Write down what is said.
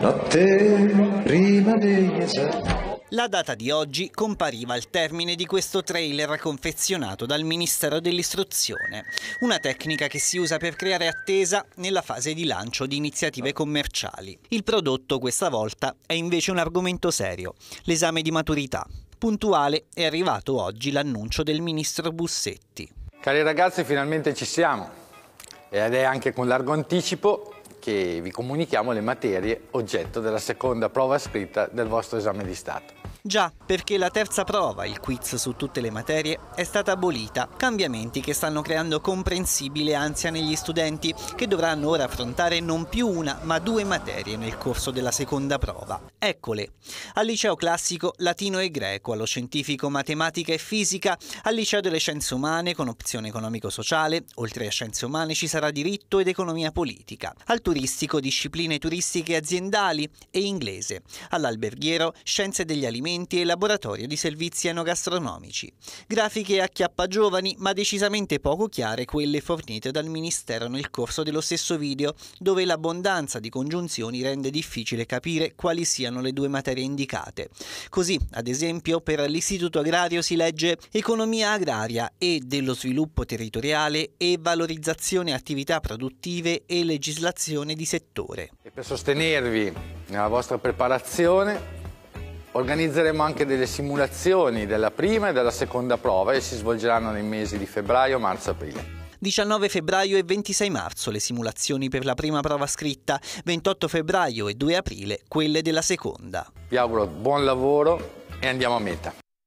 Notte prima degli eserciti. La data di oggi compariva al termine di questo trailer confezionato dal Ministero dell'Istruzione, una tecnica che si usa per creare attesa nella fase di lancio di iniziative commerciali. Il prodotto questa volta è invece un argomento serio, l'esame di maturità. Puntuale è arrivato oggi l'annuncio del Ministro Bussetti. Cari ragazzi, finalmente ci siamo ed è anche con largo anticipo che vi comunichiamo le materie oggetto della seconda prova scritta del vostro esame di Stato. Già, perché la terza prova, il quiz su tutte le materie, è stata abolita, cambiamenti che stanno creando comprensibile ansia negli studenti, che dovranno ora affrontare non più una, ma due materie nel corso della seconda prova. Eccole. Al liceo classico latino e greco, allo scientifico matematica e fisica, al liceo delle scienze umane con opzione economico-sociale, oltre a scienze umane ci sarà diritto ed economia politica, al turistico discipline turistiche aziendali e inglese, all'alberghiero scienze degli alimenti allevamenti e laboratorio di servizi enogastronomici. Grafiche a chiappa giovani, ma decisamente poco chiare quelle fornite dal Ministero nel corso dello stesso video, dove l'abbondanza di congiunzioni rende difficile capire quali siano le due materie indicate. Così, ad esempio, per l'Istituto Agrario si legge Economia agraria e dello sviluppo territoriale e valorizzazione attività produttive e legislazione di settore. E per sostenervi nella vostra preparazione Organizzeremo anche delle simulazioni della prima e della seconda prova e si svolgeranno nei mesi di febbraio, marzo aprile. 19 febbraio e 26 marzo le simulazioni per la prima prova scritta, 28 febbraio e 2 aprile quelle della seconda. Vi auguro buon lavoro e andiamo a meta.